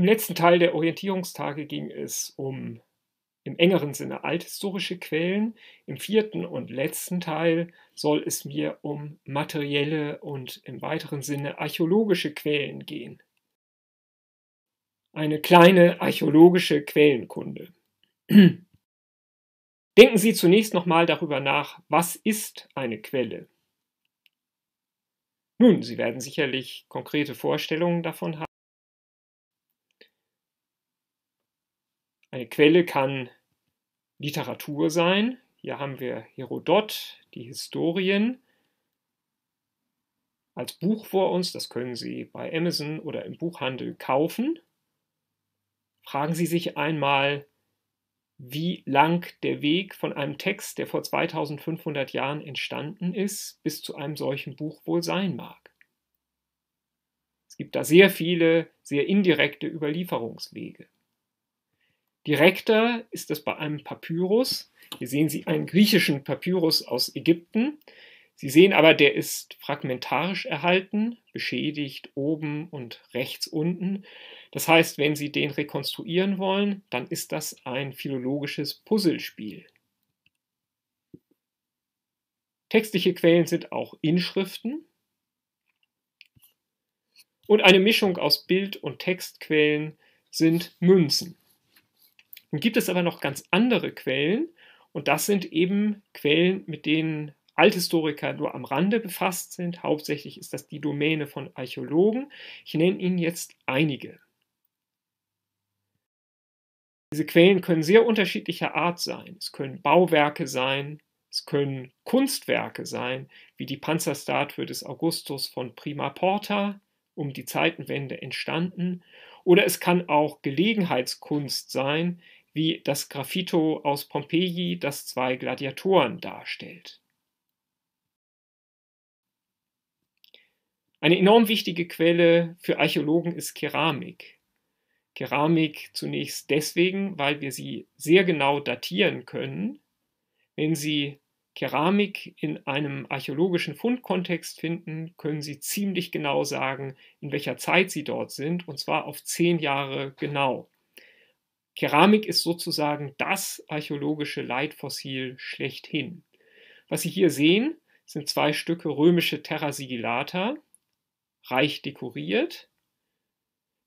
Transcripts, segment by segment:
Im letzten Teil der Orientierungstage ging es um im engeren Sinne althistorische Quellen. Im vierten und letzten Teil soll es mir um materielle und im weiteren Sinne archäologische Quellen gehen. Eine kleine archäologische Quellenkunde. Denken Sie zunächst nochmal darüber nach, was ist eine Quelle? Nun, Sie werden sicherlich konkrete Vorstellungen davon haben. Eine Quelle kann Literatur sein. Hier haben wir Herodot, die Historien, als Buch vor uns. Das können Sie bei Amazon oder im Buchhandel kaufen. Fragen Sie sich einmal, wie lang der Weg von einem Text, der vor 2500 Jahren entstanden ist, bis zu einem solchen Buch wohl sein mag. Es gibt da sehr viele, sehr indirekte Überlieferungswege. Direkter ist es bei einem Papyrus. Hier sehen Sie einen griechischen Papyrus aus Ägypten. Sie sehen aber, der ist fragmentarisch erhalten, beschädigt oben und rechts unten. Das heißt, wenn Sie den rekonstruieren wollen, dann ist das ein philologisches Puzzlespiel. Textliche Quellen sind auch Inschriften und eine Mischung aus Bild- und Textquellen sind Münzen. Dann gibt es aber noch ganz andere Quellen und das sind eben Quellen, mit denen Althistoriker nur am Rande befasst sind. Hauptsächlich ist das die Domäne von Archäologen. Ich nenne Ihnen jetzt einige. Diese Quellen können sehr unterschiedlicher Art sein. Es können Bauwerke sein, es können Kunstwerke sein, wie die Panzerstatue des Augustus von Prima Porta, um die Zeitenwende entstanden, oder es kann auch Gelegenheitskunst sein, wie das Graffito aus Pompeji, das zwei Gladiatoren darstellt. Eine enorm wichtige Quelle für Archäologen ist Keramik. Keramik zunächst deswegen, weil wir sie sehr genau datieren können. Wenn Sie Keramik in einem archäologischen Fundkontext finden, können Sie ziemlich genau sagen, in welcher Zeit Sie dort sind, und zwar auf zehn Jahre genau. Keramik ist sozusagen das archäologische Leitfossil schlechthin. Was Sie hier sehen, sind zwei Stücke römische Terra Sigillata, reich dekoriert.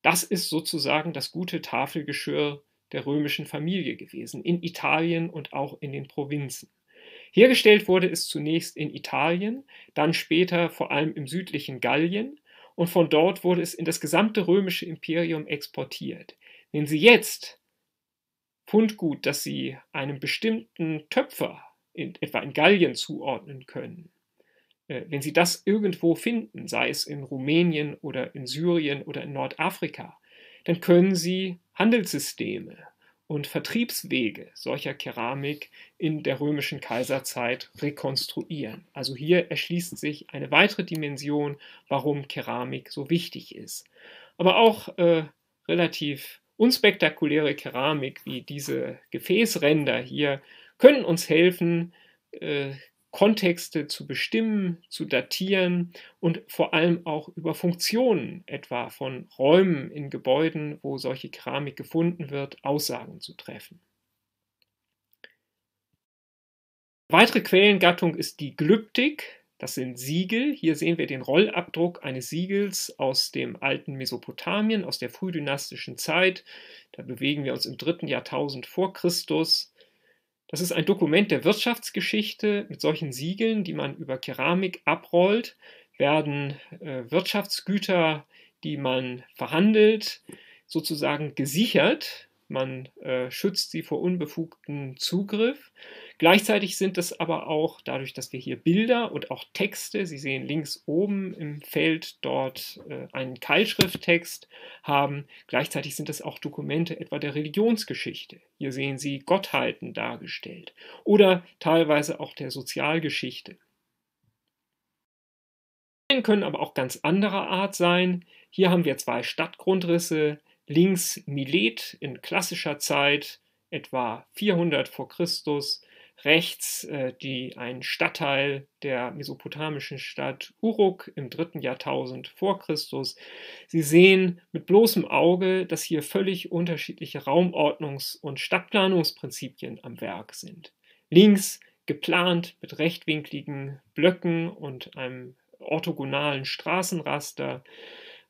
Das ist sozusagen das gute Tafelgeschirr der römischen Familie gewesen, in Italien und auch in den Provinzen. Hergestellt wurde es zunächst in Italien, dann später vor allem im südlichen Gallien und von dort wurde es in das gesamte römische Imperium exportiert. Wenn Sie jetzt Kundgut, dass sie einem bestimmten Töpfer in, etwa in Gallien zuordnen können. Äh, wenn Sie das irgendwo finden, sei es in Rumänien oder in Syrien oder in Nordafrika, dann können Sie Handelssysteme und Vertriebswege solcher Keramik in der römischen Kaiserzeit rekonstruieren. Also hier erschließt sich eine weitere Dimension, warum Keramik so wichtig ist. Aber auch äh, relativ Unspektakuläre Keramik wie diese Gefäßränder hier können uns helfen, äh, Kontexte zu bestimmen, zu datieren und vor allem auch über Funktionen, etwa von Räumen in Gebäuden, wo solche Keramik gefunden wird, Aussagen zu treffen. Weitere Quellengattung ist die Glyptik, das sind Siegel. Hier sehen wir den Rollabdruck eines Siegels aus dem alten Mesopotamien, aus der frühdynastischen Zeit. Da bewegen wir uns im dritten Jahrtausend vor Christus. Das ist ein Dokument der Wirtschaftsgeschichte. Mit solchen Siegeln, die man über Keramik abrollt, werden äh, Wirtschaftsgüter, die man verhandelt, sozusagen gesichert. Man äh, schützt sie vor unbefugtem Zugriff. Gleichzeitig sind es aber auch, dadurch, dass wir hier Bilder und auch Texte, Sie sehen links oben im Feld dort äh, einen Keilschrifttext haben, gleichzeitig sind es auch Dokumente etwa der Religionsgeschichte. Hier sehen Sie Gottheiten dargestellt oder teilweise auch der Sozialgeschichte können aber auch ganz anderer Art sein. Hier haben wir zwei Stadtgrundrisse. Links Milet in klassischer Zeit, etwa 400 vor Christus, rechts, äh, die ein Stadtteil der mesopotamischen Stadt Uruk im dritten Jahrtausend vor Christus. Sie sehen mit bloßem Auge, dass hier völlig unterschiedliche Raumordnungs- und Stadtplanungsprinzipien am Werk sind. Links geplant mit rechtwinkligen Blöcken und einem orthogonalen Straßenraster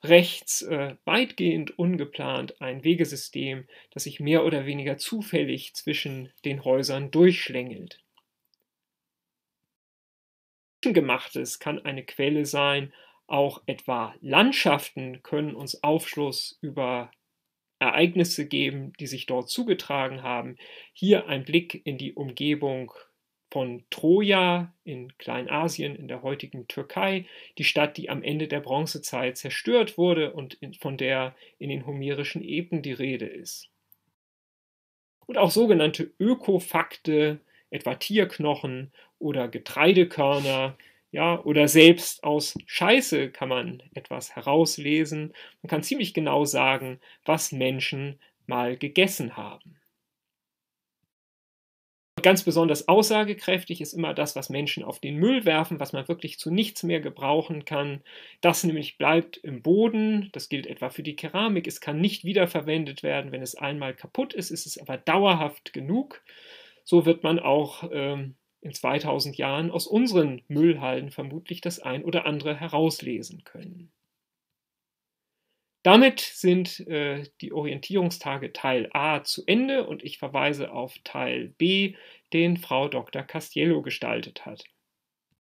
rechts äh, weitgehend ungeplant ein Wegesystem, das sich mehr oder weniger zufällig zwischen den Häusern durchschlängelt. Gemachtes kann eine Quelle sein, auch etwa Landschaften können uns Aufschluss über Ereignisse geben, die sich dort zugetragen haben. Hier ein Blick in die Umgebung von Troja in Kleinasien in der heutigen Türkei, die Stadt, die am Ende der Bronzezeit zerstört wurde und von der in den homerischen Epen die Rede ist. Und auch sogenannte Ökofakte, etwa Tierknochen oder Getreidekörner, ja, oder selbst aus Scheiße kann man etwas herauslesen. Man kann ziemlich genau sagen, was Menschen mal gegessen haben. Ganz besonders aussagekräftig ist immer das, was Menschen auf den Müll werfen, was man wirklich zu nichts mehr gebrauchen kann. Das nämlich bleibt im Boden. Das gilt etwa für die Keramik. Es kann nicht wiederverwendet werden. Wenn es einmal kaputt ist, ist es aber dauerhaft genug. So wird man auch ähm, in 2000 Jahren aus unseren Müllhalden vermutlich das ein oder andere herauslesen können. Damit sind äh, die Orientierungstage Teil A zu Ende und ich verweise auf Teil B, den Frau Dr. Castiello gestaltet hat.